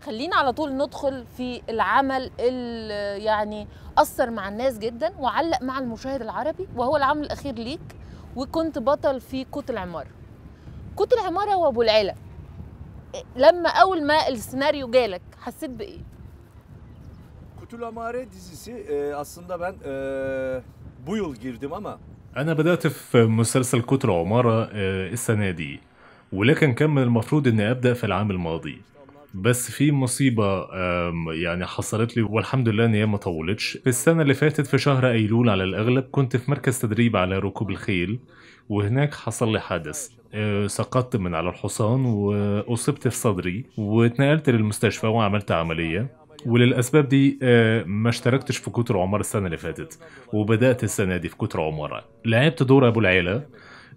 خلينا على طول ندخل في العمل اللي يعني أثر مع الناس جدا وعلق مع المشاهد العربي وهو العمل الأخير ليك وكنت بطل في كوت العمارة كوت العمارة وأبو العلا لما أول ما السيناريو جالك حسيت بإيه؟ كوت العمارة dizisi aslında ben bu yıl girdim ama أنا بدأت في مسلسل كوت العمارة آه، السنة دي ولكن كان من المفروض إني أبدأ في العام الماضي بس في مصيبه يعني حصلت لي والحمد لله ان هي ما طولتش في السنه اللي فاتت في شهر ايلول على الاغلب كنت في مركز تدريب على ركوب الخيل وهناك حصل لي حادث آه، سقطت من على الحصان واصبت في صدري واتنقلت للمستشفى وعملت عمليه وللاسباب دي آه، ما اشتركتش في كتر عمر السنه اللي فاتت وبدات السنه دي في كتر عمر لعبت دور ابو العيله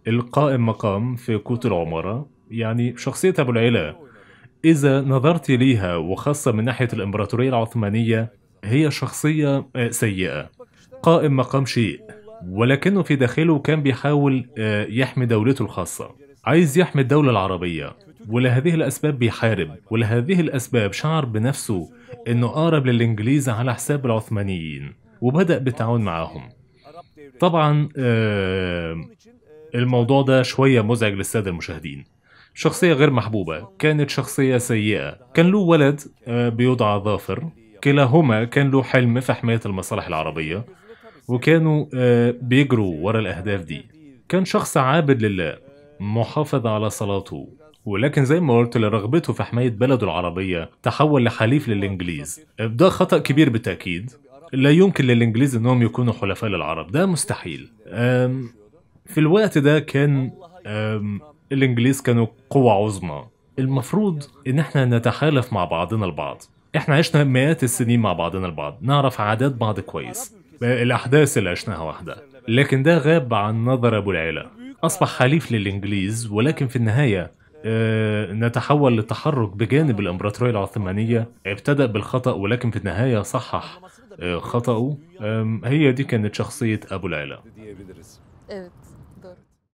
القائم مقام في كوتر العمارة يعني شخصيه ابو العيله إذا نظرت ليها وخاصة من ناحية الإمبراطورية العثمانية هي شخصية آه، سيئة قائم مقام شيء ولكنه في داخله كان بيحاول آه، يحمي دولته الخاصة عايز يحمي الدولة العربية ولهذه الأسباب بيحارب ولهذه الأسباب شعر بنفسه أنه أقرب للإنجليز على حساب العثمانيين وبدأ بالتعاون معاهم طبعا آه، الموضوع ده شوية مزعج للسادة المشاهدين شخصية غير محبوبة كانت شخصية سيئة كان له ولد آه، بيدعى ظافر كلاهما كان له حلم في حماية المصالح العربية وكانوا آه، بيجروا ورا الأهداف دي كان شخص عابد لله محافظ على صلاته ولكن زي ما قلت لرغبته في حماية بلده العربية تحول لحليف للإنجليز ده خطأ كبير بالتأكيد لا يمكن للإنجليز أنهم يكونوا حلفاء للعرب ده مستحيل في الوقت ده كان الانجليز كانوا قوة عظمى المفروض ان احنا نتحالف مع بعضنا البعض احنا عشنا مئات السنين مع بعضنا البعض نعرف عادات بعض كويس الاحداث اللي عشناها واحدة لكن ده غاب عن نظر ابو العيلة اصبح حليف للانجليز ولكن في النهاية اه نتحول للتحرك بجانب الامبراطورية العثمانية ابتدأ بالخطأ ولكن في النهاية صحح اه خطأه اه هي دي كانت شخصية ابو العيلة